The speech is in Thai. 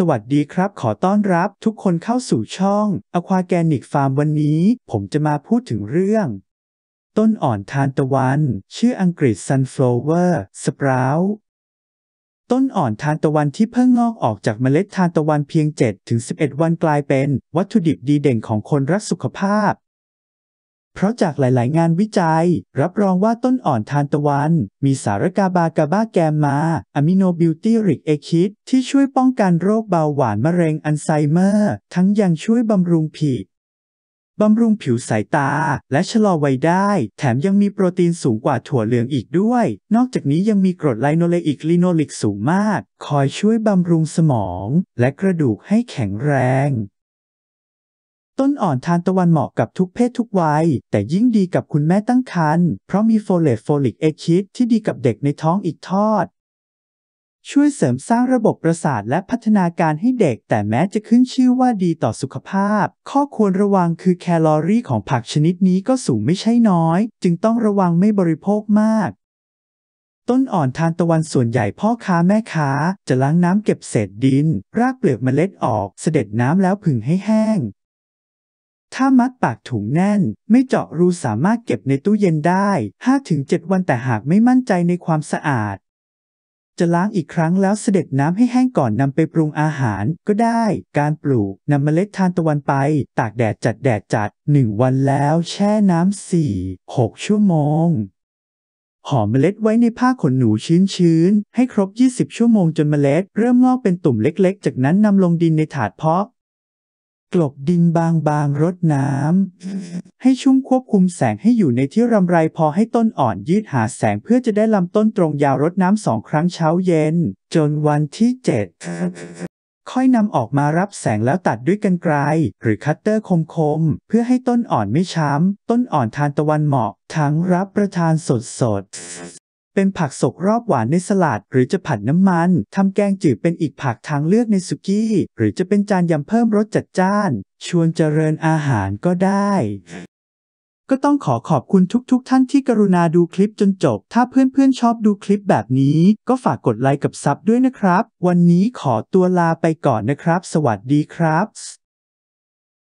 สวัสดีครับขอต้อนรับทุกคนเข้าสู่ช่อง Aquagenic Farm วันนี้ ผมจะมาพูดถึงเรื่อง ต้นอ่อนทานตะวัน ชื่ออังกฤษ sunflower sprout ต้นอ่อนทานตะวันที่เพิ่งงอกออกจากเมล็ดทานตะวันเพียง7-11 วันกลายเป็น วัตถุดิบดีเด่นของคนรักสุขภาพเพราะจากหลายๆ งานวิจัย รับรองว่าต้นอ่อนทานตะวัน มีสารกาบากาบาแกมมาอะมิโนบิวตีริกเอคิดที่ช่วยป้องกันโรคเบาหวานมะเร็งอัลไซเมอร์ ทั้งยังช่วยบำรุงผิวบำรุงผิวสายตาและชะลอวัยได้ แถมยังมีโปรตีนสูงกว่าถั่วเหลืองอีกด้วย นอกจากนี้ยังมีกรดไลโนเลอิกลิโนลิกสูงมาก คอยช่วยบำรุงสมอง และกระดูกให้แข็งแรงต้นอ่อนทานตะวันเหมาะกับทุกเพศทุกวัย แต่ยิ่งดีกับคุณแม่ตั้งครรภ์ เพราะมีโฟเลตโฟลิกเอคิดที่ดีกับเด็กในท้องอีกทอด ช่วยเสริมสร้างระบบประสาทและพัฒนาการให้เด็ก แต่แม้จะขึ้นชื่อว่าดีต่อสุขภาพ ข้อควรระวังคือแคลอรี่ของผักชนิดนี้ก็สูงไม่ใช่น้อย จึงต้องระวังไม่บริโภคมาก ต้นอ่อนทานตะวันส่วนใหญ่พ่อค้าแม่ค้าจะล้างน้ำเก็บเศษดิน รากเปลือกเมล็ดออก เสด็จน้ำแล้วผึ่งให้แห้งถ้ามัดปากถุงแน่น ไม่เจาะรูสามารถเก็บในตู้เย็นได้ 5-7 วันแต่หากไม่มั่นใจในความสะอาด จะล้างอีกครั้งแล้วเสด็จน้ำให้แห้งก่อนนำไปปรุงอาหาร ก็ได้การปลูกนำเมล็ดทานตะวันไป ตากแดดจัดแดดจัด 1 วันแล้วแช่น้ำ4-6 ชั่วโมงห่อเมล็ดไว้ในผ้าขนหนูชื้นๆให้ครบ 20 ชั่วโมงจนเมล็ด เริ่มงอกเป็นตุ่มเล็ก ๆ จากนั้นนำลงดินในถาดเพาะกลบดินบาง ๆ รดน้ำ ให้ชุ่มควบคุมแสงให้อยู่ในที่รำไรพอให้ต้นอ่อนยืดหาแสงเพื่อจะได้ลำต้นตรงยาวรดน้ำสองครั้งเช้าเย็น จนวันที่เจ็ดค่อยนำออกมารับแสงแล้วตัดด้วยกันไกลหรือคัตเตอร์คม ๆ เพื่อให้ต้นอ่อนไม่ช้ำ ต้นอ่อนทานตะวันเหมาะ ทั้งรับประทานสด ๆเป็นผักสกรอบหวานในสลัดหรือจะผัดน้ำมันทำแกงจืดเป็นอีกผักทางเลือกในสุกี้ หรือจะเป็นจานยำเพิ่มรสจัดจ้าน ชวนเจริญอาหารก็ได้ ก็ต้องขอขอบคุณทุก ๆ ท่านที่กรุณาดูคลิปจนจบ ถ้าเพื่อนๆชอบดูคลิปแบบนี้ ก็ฝากกดไลค์กับซับด้วยนะครับ วันนี้ขอตัวลาไปก่อนนะครับ สวัสดีครับ